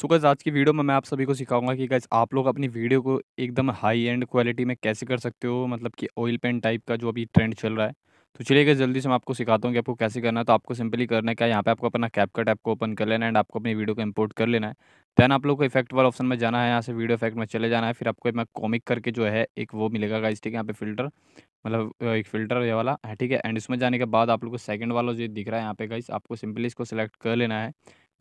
सो gas आज की video में मैं आप सभी को सिखाऊंगा कि गैस आप लोग अपनी वीडियो को एकदम हाई एंड क्वालिटी में कैसे कर सकते हो मतलब कि ऑयल पेंट टाइप का जो अभी ट्रेंड चल रहा है तो चलिए गैस जल्दी से मैं आपको सिखाता हूँ कि आपको कैसे करना है तो आपको सिंपली करना है क्या यहाँ पे आपको अपना कैपकट कट ऐप को ओपन कर लेना है एंड आपको अपनी वीडियो को इंपोर्ट कर लेना है देन आप लोग को इफेक्ट वाला ऑप्शन में जाना है यहाँ से वीडियो इफेक्ट में चले जाना है फिर आपको मैं कॉमिक करके जो है एक वो मिलेगा गाइज ठीक है यहाँ पे फिल्टर मतलब एक फिल्टर ये वाला है ठीक है एंड इसमें जाने के बाद आप लोग को सेकंड वाला जो दिख रहा है यहाँ पे गाइस आपको सिंपली इसको सिलेक्ट कर लेना है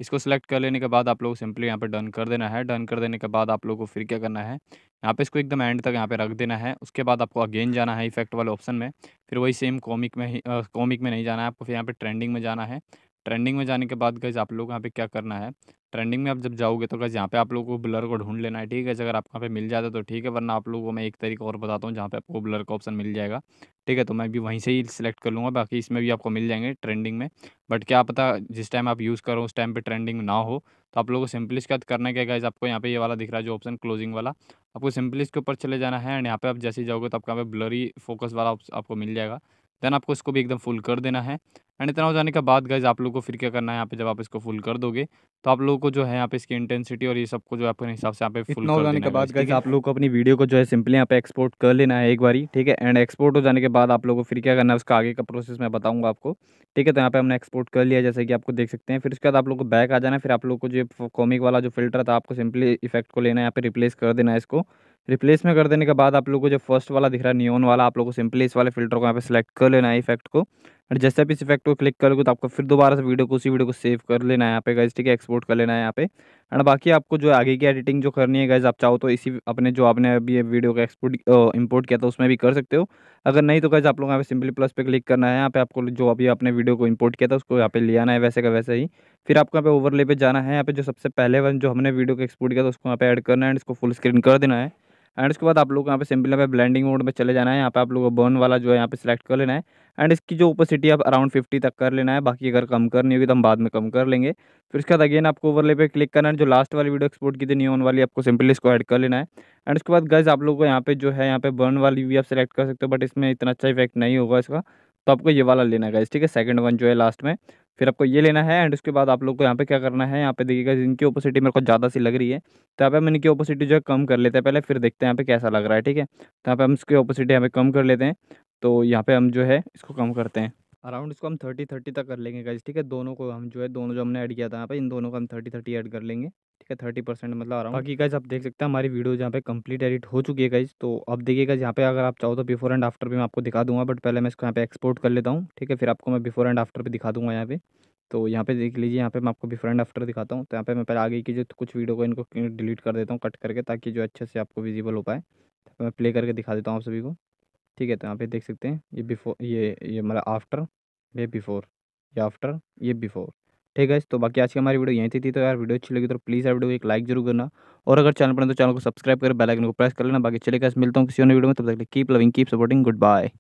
इसको सिलेक्ट कर लेने के बाद आप लोग सिंपली यहाँ पे डन कर देना है डन कर देने के बाद आप लोग को फिर क्या करना है यहाँ पे इसको एकदम एंड तक यहाँ पे रख देना है उसके बाद आपको अगेन जाना है इफेक्ट वाले ऑप्शन में फिर वही सेम कॉमिक में ही कॉमिक में नहीं जाना है आपको फिर यहाँ पे ट्रेंडिंग में जाना है ट्रेंडिंग में जाने के बाद गज आप लोग यहाँ पे क्या करना है ट्रेंडिंग में आप जब जाओगे तो गज यहाँ पे आप लोग को ब्लर को ढूंढ लेना है ठीक है अगर आप यहाँ पे मिल जाता तो ठीक है वरना आप लोगों को मैं एक तरीका और बताता हूँ जहाँ पे आपको ब्लर का ऑप्शन मिल जाएगा ठीक है तो मैं भी वहीं से ही सिलेक्ट कर लूँगा बाकी इसमें भी आपको मिल जाएंगे ट्रेंडिंग में बट क्या पता जिस टाइम आप यूज़ करो उस टाइम पे ट्रेंडिंग ना हो तो आप लोगों को सिंपली इसका करना क्या गाइज आपको यहाँ पे ये वाला दिख रहा है जो ऑप्शन क्लोजिंग वाला आपको सिंपली इसके ऊपर चले जाना है एंड यहाँ पे आप जैसे जाओगे तो आपका यहाँ पे ब्लरी फोकस वाला आपको मिल जाएगा देन आपको इसको भी एकदम फुल कर देना है एंड इतना हो जाने के बाद गाइज आप लोग को फिर क्या करना है यहाँ पे जब आप इसको फुल कर दोगे तो आप लोगों को जो है यहाँ पे इसकी इंटेंसिटी और ये सब को जो आपके हिसाब से यहाँ पे फुल हो जाने के बाद गाइज आप लोग को अपनी वीडियो को जो है सिंपली यहाँ पे एक्सपोर्ट कर लेना है एक बार ठीक है एंड एक्सपोर्ट हो जाने के बाद आप लोग को फिर क्या करना है उसका आगे का प्रोसेस मैं बताऊँगा आपको ठीक है तो यहाँ पे हमने एक्सपोर्ट कर लिया जैसे कि आपको देख सकते हैं फिर उसके बाद आप लोग को बैक आ जाना फिर आप लोग को जो कॉमिक वाला जो फिल्टर था आपको सिंपली इफेक्ट को लेना है यहाँ पे रिप्लेस कर देना है इसको रिप्लेस में कर देने के बाद आप लोग को जो फर्स्ट वाला दिख रहा है न्यून वाला आप लोग को सिंपली इस वाले फिल्टर को यहाँ पे सिलेक्ट कर लेना है इफेक्ट को एंड जैसे आप इस इफेक्ट को क्लिक करोगे तो आपको फिर दोबारा से वीडियो को उसी वीडियो को सेव कर लेना है यहाँ पे गैस ठीक है एक्सपोर्ट कर लेना है यहाँ पे एंड बाकी आपको जो आगे की एडिटिंग जो करनी है गैस आप चाहो तो इसी अपने जो आपने अभी वीडियो का एक्सपोर्ट इम्पोर्ट किया था उसमें भी कर सकते हो अगर नहीं तो गैस आप लोग यहाँ पे सिंपली प्लस पे क्लिक करना है यहाँ पे आपको जो अभी आपने वीडियो को इम्पोर्ट किया था उसको यहाँ पे ले आना है वैसे का वैसे ही फिर आपको यहाँ पे ओवरले पे जाना है यहाँ पे जो सबसे पहले जो हमने वीडियो को एक्सपोर्ट किया था उसको यहाँ पे ऐड करना है एंड इसको फुल स्क्रीन कर देना है एंड इसके बाद आप लोग यहाँ पे सिंपल यहाँ पे ब्लेंडिंग मोड में चले जाना है यहाँ पे आप लोग को बर्न वाला जो है यहाँ पे सिलेक्ट कर लेना है एंड इसकी जो ओपोसिटी आप अराउंड फिफ्टी तक कर लेना है बाकी अगर कम करनी होगी तो हम बाद में कम कर लेंगे फिर इसके बाद अगेन आपको ओवरले पे क्लिक करना है जो लास्ट वाली वीडियो एक्सपोर्ट की थी न्यून वाली आपको सिंपली इसको ऐड कर लेना है एंड उसके बाद गज आप लोग को यहाँ पे जो है यहाँ पे बर्न वाली भी आप सिलेक्ट कर सकते हो बट इसमें इतना अच्छा इफेक्ट नहीं होगा इसका तो आपको ये वाला लेना है गज ठीक है सेकंड वन जो है लास्ट में फिर आपको ये लेना है एंड उसके बाद आप लोग को यहाँ पे क्या करना है यहाँ पे देखिएगा इनकी ओपोसिटी मेरे को ज़्यादा सी लग रही है तो यहाँ पे हम इनकी ओपोसिटी जो है कम कर लेते हैं पहले फिर देखते हैं यहाँ पे कैसा लग रहा है ठीक है तो यहाँ पे हम इसकी ओपोसिटी यहाँ पे कम कर लेते हैं तो यहाँ पे हम जो है इसको कम करते हैं अराउंड इसको हम थर्टी थर्टी तक कर लेंगे गाइज ठीक है दोनों को हम जो है दोनों जो हमने ऐड किया था यहाँ पे इन दोनों को हम थर्टी थर्टी ऐड कर लेंगे के थर्टी परसेंट मतलब आ रहा हूँ बाकी गाइज आप देख सकते हैं हमारी वीडियो जहाँ पे कंप्लीट एडिट हो चुकी है गाइज तो अब देखिएगा यहाँ पे अगर आप चाहो तो बिफोर एंड आफ्टर भी मैं आपको दिखा दूंगा बट पहले मैं इसको यहाँ पे एक्सपोर्ट कर लेता हूँ ठीक है फिर आपको मैं बिफोर एंड आफ्टर भी दिखा दूंगा यहाँ पे तो यहाँ पे देख लीजिए यहाँ पे मैं आपको बिफोर एंड आफ्टर दिखाता हूँ तो यहाँ पे मैं पहले आगे की जो कुछ वीडियो को इनको डिलीट कर देता हूँ कट करके ताकि जो अच्छे से आपको विजिबल हो पाए तो मैं प्ले करके दिखा देता हूँ आप सभी को ठीक है तो यहाँ पे देख सकते हैं ये बिफोर ये ये मतलब आफ्टर ये बिफोर ये आफ्टर ये बिफोर ठीक है तो बाकी आज की हमारी वीडियो यहीं थी तो यार वीडियो अच्छी लगी तो प्लीज़ यार वीडियो एक लाइक जरूर करना और अगर चैनल पर तो चैनल को सब्सक्राइब कर बेल आइकन को प्रेस कर लेना बाकी चलेगा मिलता हूँ किसी और वीडियो में तब तक keep loving keep supporting good bye